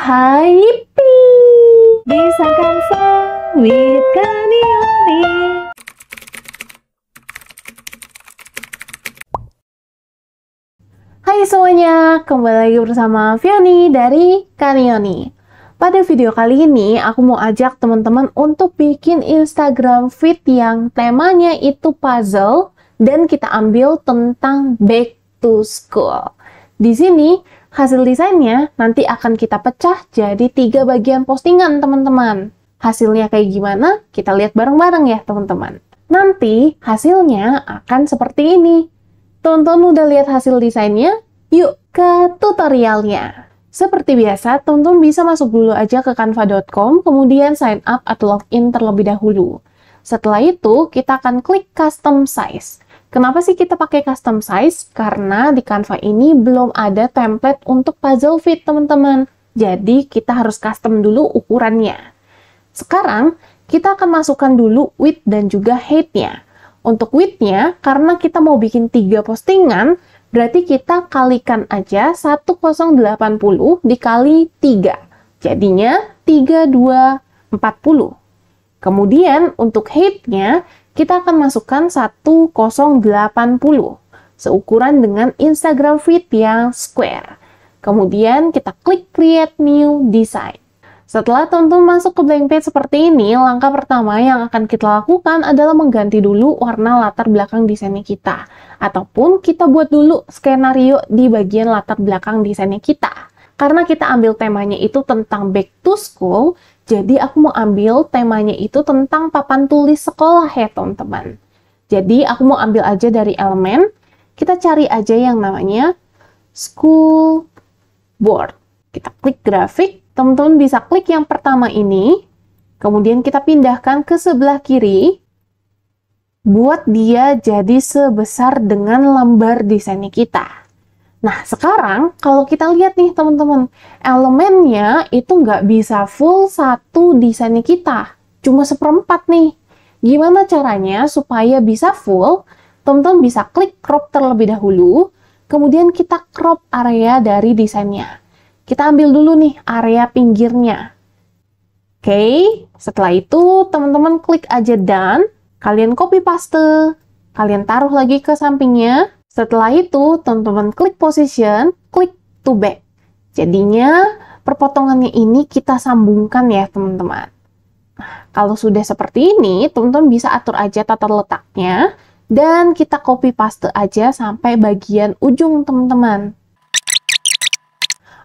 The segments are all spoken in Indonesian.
hai Bisa disangkan sawit kanioni Hai semuanya, kembali lagi bersama Vioni dari Kanioni. Pada video kali ini, aku mau ajak teman-teman untuk bikin Instagram feed yang temanya itu puzzle dan kita ambil tentang back to school. Di sini, Hasil desainnya nanti akan kita pecah jadi tiga bagian postingan, teman-teman. Hasilnya kayak gimana? Kita lihat bareng-bareng ya, teman-teman. Nanti hasilnya akan seperti ini. Tonton udah lihat hasil desainnya? Yuk ke tutorialnya. Seperti biasa, tonton bisa masuk dulu aja ke canva.com, kemudian sign up atau login terlebih dahulu. Setelah itu, kita akan klik custom size. Kenapa sih kita pakai custom size? Karena di Canva ini belum ada template untuk puzzle fit, teman-teman. Jadi, kita harus custom dulu ukurannya. Sekarang, kita akan masukkan dulu width dan juga height-nya. Untuk width-nya, karena kita mau bikin tiga postingan, berarti kita kalikan aja 1080 dikali 3. Jadinya 3240. Kemudian, untuk height-nya, kita akan masukkan 1080 seukuran dengan Instagram feed yang square. Kemudian kita klik create new design. Setelah tonton masuk ke blank page seperti ini, langkah pertama yang akan kita lakukan adalah mengganti dulu warna latar belakang desainnya kita. Ataupun kita buat dulu skenario di bagian latar belakang desainnya kita karena kita ambil temanya itu tentang back to school, jadi aku mau ambil temanya itu tentang papan tulis sekolah ya teman-teman. Hmm. Jadi aku mau ambil aja dari elemen, kita cari aja yang namanya school board. Kita klik grafik, teman-teman bisa klik yang pertama ini, kemudian kita pindahkan ke sebelah kiri, buat dia jadi sebesar dengan lembar desain kita. Nah, sekarang kalau kita lihat nih teman-teman, elemennya itu nggak bisa full satu desainnya kita. Cuma seperempat nih. Gimana caranya supaya bisa full? Teman-teman bisa klik crop terlebih dahulu, kemudian kita crop area dari desainnya. Kita ambil dulu nih area pinggirnya. Oke, setelah itu teman-teman klik aja dan kalian copy paste, kalian taruh lagi ke sampingnya, setelah itu, teman-teman klik position, klik to back. Jadinya, perpotongannya ini kita sambungkan ya, teman-teman. kalau sudah seperti ini, teman-teman bisa atur aja tata letaknya, dan kita copy paste aja sampai bagian ujung, teman-teman.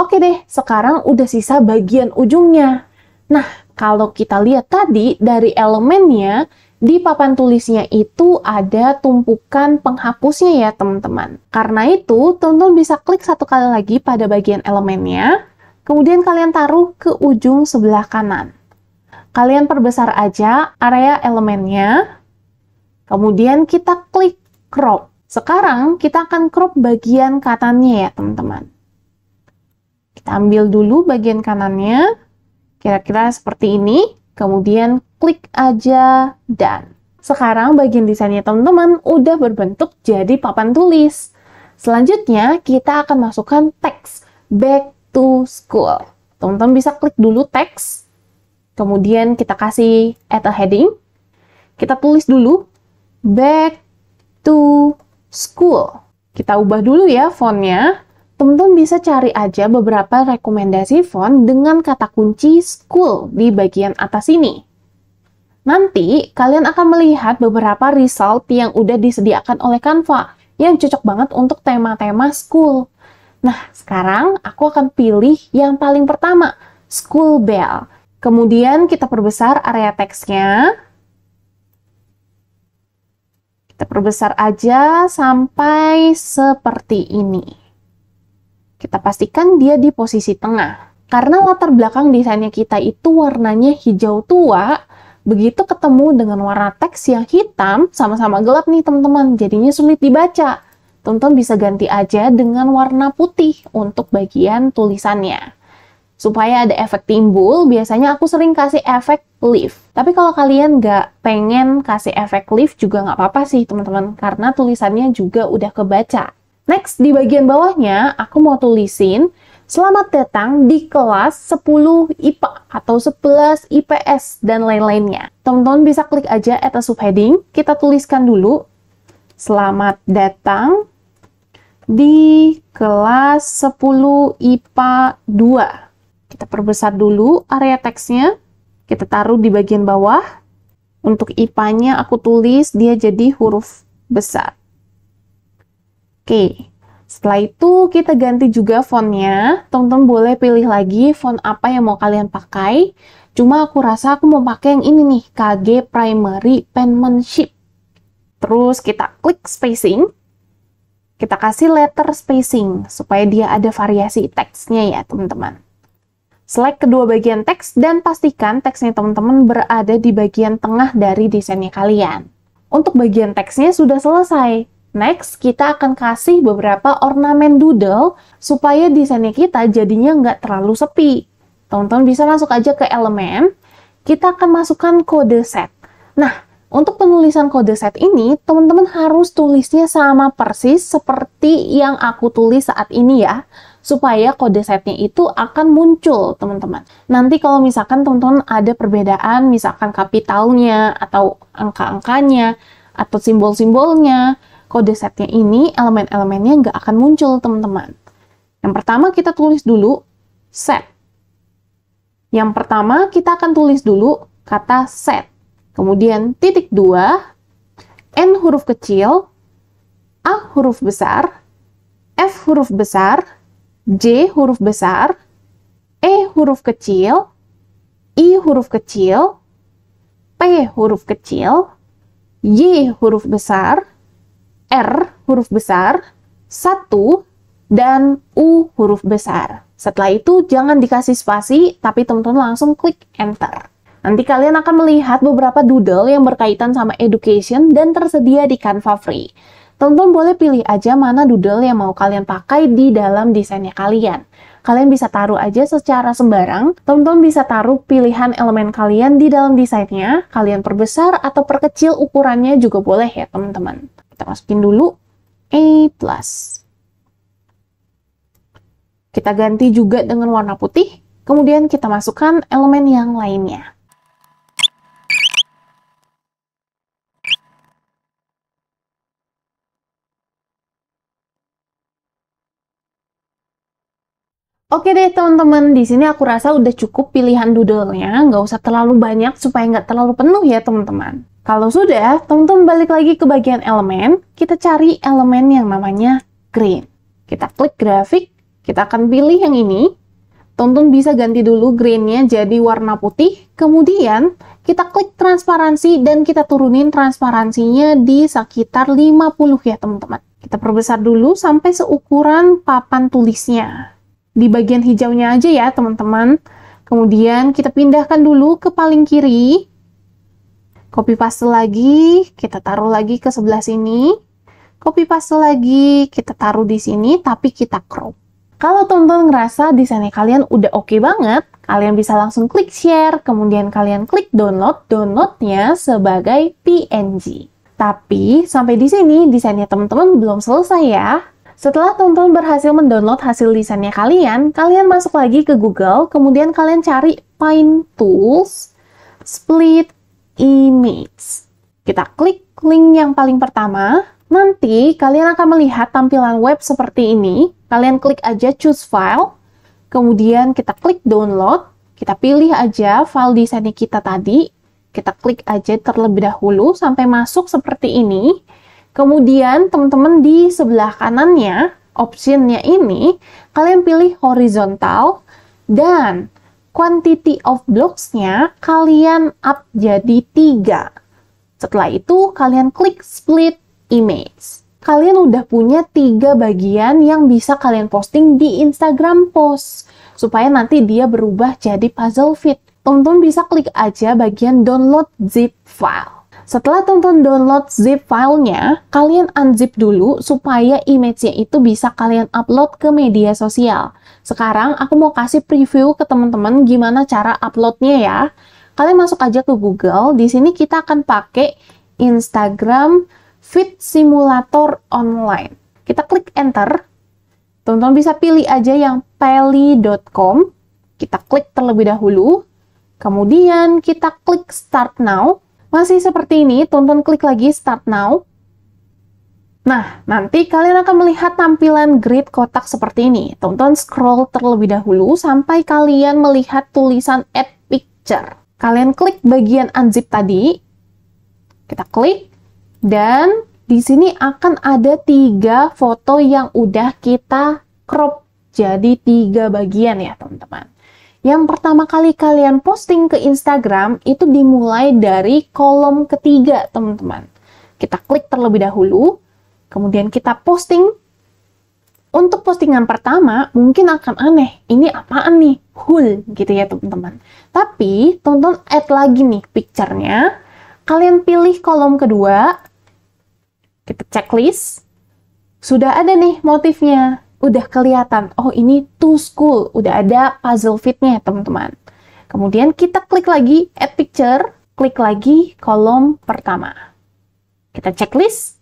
Oke deh, sekarang udah sisa bagian ujungnya. Nah, kalau kita lihat tadi dari elemennya, di papan tulisnya itu ada tumpukan penghapusnya ya teman-teman. Karena itu, teman-teman bisa klik satu kali lagi pada bagian elemennya, kemudian kalian taruh ke ujung sebelah kanan. Kalian perbesar aja area elemennya, kemudian kita klik crop. Sekarang kita akan crop bagian kanannya ya teman-teman. Kita ambil dulu bagian kanannya, kira-kira seperti ini, kemudian klik aja dan. Sekarang bagian desainnya teman-teman udah berbentuk jadi papan tulis. Selanjutnya kita akan masukkan teks back to school. Teman-teman bisa klik dulu teks, kemudian kita kasih at a heading. Kita tulis dulu back to school. Kita ubah dulu ya fontnya. Teman-teman bisa cari aja beberapa rekomendasi font dengan kata kunci school di bagian atas ini. Nanti kalian akan melihat beberapa result yang udah disediakan oleh Canva yang cocok banget untuk tema-tema school. Nah, sekarang aku akan pilih yang paling pertama, school bell. Kemudian kita perbesar area teksnya. Kita perbesar aja sampai seperti ini. Kita pastikan dia di posisi tengah. Karena latar belakang desainnya kita itu warnanya hijau tua, Begitu ketemu dengan warna teks yang hitam, sama-sama gelap nih teman-teman, jadinya sulit dibaca. Teman-teman bisa ganti aja dengan warna putih untuk bagian tulisannya. Supaya ada efek timbul, biasanya aku sering kasih efek leaf. Tapi kalau kalian nggak pengen kasih efek leaf juga nggak apa-apa sih teman-teman, karena tulisannya juga udah kebaca. Next, di bagian bawahnya aku mau tulisin Selamat datang di kelas 10 IPA atau 11 IPS dan lain-lainnya. Teman-teman bisa klik aja atas subheading, kita tuliskan dulu. Selamat datang di kelas 10 IPA 2. Kita perbesar dulu area teksnya. Kita taruh di bagian bawah. Untuk IPA-nya aku tulis dia jadi huruf besar. Oke, setelah itu kita ganti juga fontnya. Teman-teman boleh pilih lagi font apa yang mau kalian pakai. Cuma aku rasa aku mau pakai yang ini nih, KG Primary Penmanship. Terus kita klik spacing. Kita kasih letter spacing supaya dia ada variasi teksnya ya, teman-teman. Select kedua bagian teks dan pastikan teksnya teman-teman berada di bagian tengah dari desainnya kalian. Untuk bagian teksnya sudah selesai. Next, kita akan kasih beberapa ornamen doodle supaya desainnya kita jadinya nggak terlalu sepi. Teman-teman bisa masuk aja ke elemen, kita akan masukkan kode set. Nah, untuk penulisan kode set ini, teman-teman harus tulisnya sama persis seperti yang aku tulis saat ini ya, supaya kode setnya itu akan muncul, teman-teman. Nanti kalau misalkan teman-teman ada perbedaan, misalkan kapitalnya, atau angka-angkanya, atau simbol-simbolnya, kode setnya ini elemen-elemennya nggak akan muncul, teman-teman. Yang pertama kita tulis dulu set. Yang pertama kita akan tulis dulu kata set. Kemudian titik 2, N huruf kecil, A huruf besar, F huruf besar, J huruf besar, E huruf kecil, I huruf kecil, P huruf kecil, Y huruf besar, R huruf besar, 1 dan U huruf besar. Setelah itu jangan dikasih spasi, tapi teman-teman langsung klik enter. Nanti kalian akan melihat beberapa doodle yang berkaitan sama education dan tersedia di Canva Free. Teman-teman boleh pilih aja mana doodle yang mau kalian pakai di dalam desainnya kalian. Kalian bisa taruh aja secara sembarang, teman-teman bisa taruh pilihan elemen kalian di dalam desainnya, kalian perbesar atau perkecil ukurannya juga boleh ya teman-teman. Kita masukin dulu A+. Kita ganti juga dengan warna putih, kemudian kita masukkan elemen yang lainnya. Oke deh teman-teman, di sini aku rasa udah cukup pilihan doodle-nya, nggak usah terlalu banyak supaya nggak terlalu penuh ya teman-teman. Kalau sudah, teman-teman balik lagi ke bagian elemen, kita cari elemen yang namanya green. Kita klik grafik, kita akan pilih yang ini. Teman-teman bisa ganti dulu greennya jadi warna putih, kemudian kita klik transparansi dan kita turunin transparansinya di sekitar 50 ya teman-teman. Kita perbesar dulu sampai seukuran papan tulisnya di bagian hijaunya aja ya teman-teman. Kemudian kita pindahkan dulu ke paling kiri. Copy paste lagi, kita taruh lagi ke sebelah sini. Copy paste lagi, kita taruh di sini tapi kita crop. Kalau teman-teman ngerasa desainnya kalian udah oke okay banget, kalian bisa langsung klik share, kemudian kalian klik download, downloadnya sebagai PNG. Tapi sampai di sini desainnya teman-teman belum selesai ya. Setelah teman-teman berhasil mendownload hasil desainnya kalian, kalian masuk lagi ke Google, kemudian kalian cari Paint Tools Split Image. Kita klik link yang paling pertama, nanti kalian akan melihat tampilan web seperti ini. Kalian klik aja Choose File, kemudian kita klik Download, kita pilih aja file desainnya kita tadi, kita klik aja terlebih dahulu sampai masuk seperti ini. Kemudian teman-teman di sebelah kanannya, optionnya ini, kalian pilih horizontal dan quantity of blocks-nya kalian up jadi 3. Setelah itu kalian klik split image. Kalian udah punya tiga bagian yang bisa kalian posting di Instagram post supaya nanti dia berubah jadi puzzle fit. Teman-teman bisa klik aja bagian download zip file. Setelah teman-teman download zip filenya, kalian unzip dulu supaya image-nya itu bisa kalian upload ke media sosial. Sekarang aku mau kasih preview ke teman-teman gimana cara uploadnya ya. Kalian masuk aja ke Google, di sini kita akan pakai Instagram Fit Simulator Online. Kita klik enter, teman-teman bisa pilih aja yang peli.com, kita klik terlebih dahulu, kemudian kita klik start now, masih seperti ini, tonton klik lagi Start Now. Nah, nanti kalian akan melihat tampilan grid kotak seperti ini. Tonton scroll terlebih dahulu sampai kalian melihat tulisan Add Picture. Kalian klik bagian unzip tadi. Kita klik. Dan di sini akan ada tiga foto yang udah kita crop jadi tiga bagian ya teman-teman yang pertama kali kalian posting ke Instagram itu dimulai dari kolom ketiga, teman-teman. Kita klik terlebih dahulu, kemudian kita posting. Untuk postingan pertama, mungkin akan aneh. Ini apaan nih? Hul, gitu ya, teman-teman. Tapi, tonton add lagi nih picture-nya. Kalian pilih kolom kedua. Kita checklist. Sudah ada nih motifnya udah kelihatan, oh ini to school, udah ada puzzle fitnya teman-teman. Kemudian kita klik lagi add picture, klik lagi kolom pertama. Kita checklist.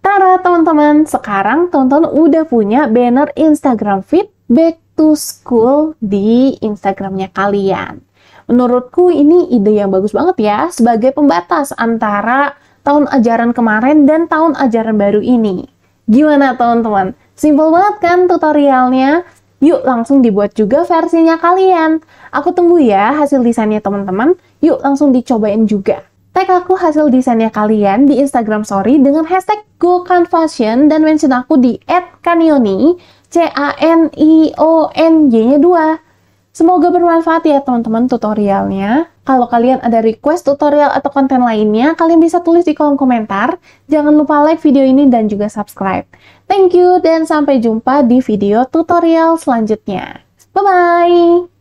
Tara teman-teman, sekarang teman-teman udah punya banner Instagram Fit Back to School di Instagramnya kalian. Menurutku ini ide yang bagus banget ya sebagai pembatas antara tahun ajaran kemarin dan tahun ajaran baru ini. Gimana teman-teman? Simple banget kan tutorialnya? Yuk langsung dibuat juga versinya kalian. Aku tunggu ya hasil desainnya teman-teman. Yuk langsung dicobain juga. Tag aku hasil desainnya kalian di Instagram Story dengan hashtag GoCanFashion dan mention aku di @canioni C-A-N-I-O-N-Y-nya 2. Semoga bermanfaat ya teman-teman tutorialnya. Kalau kalian ada request tutorial atau konten lainnya, kalian bisa tulis di kolom komentar. Jangan lupa like video ini dan juga subscribe. Thank you dan sampai jumpa di video tutorial selanjutnya. Bye-bye!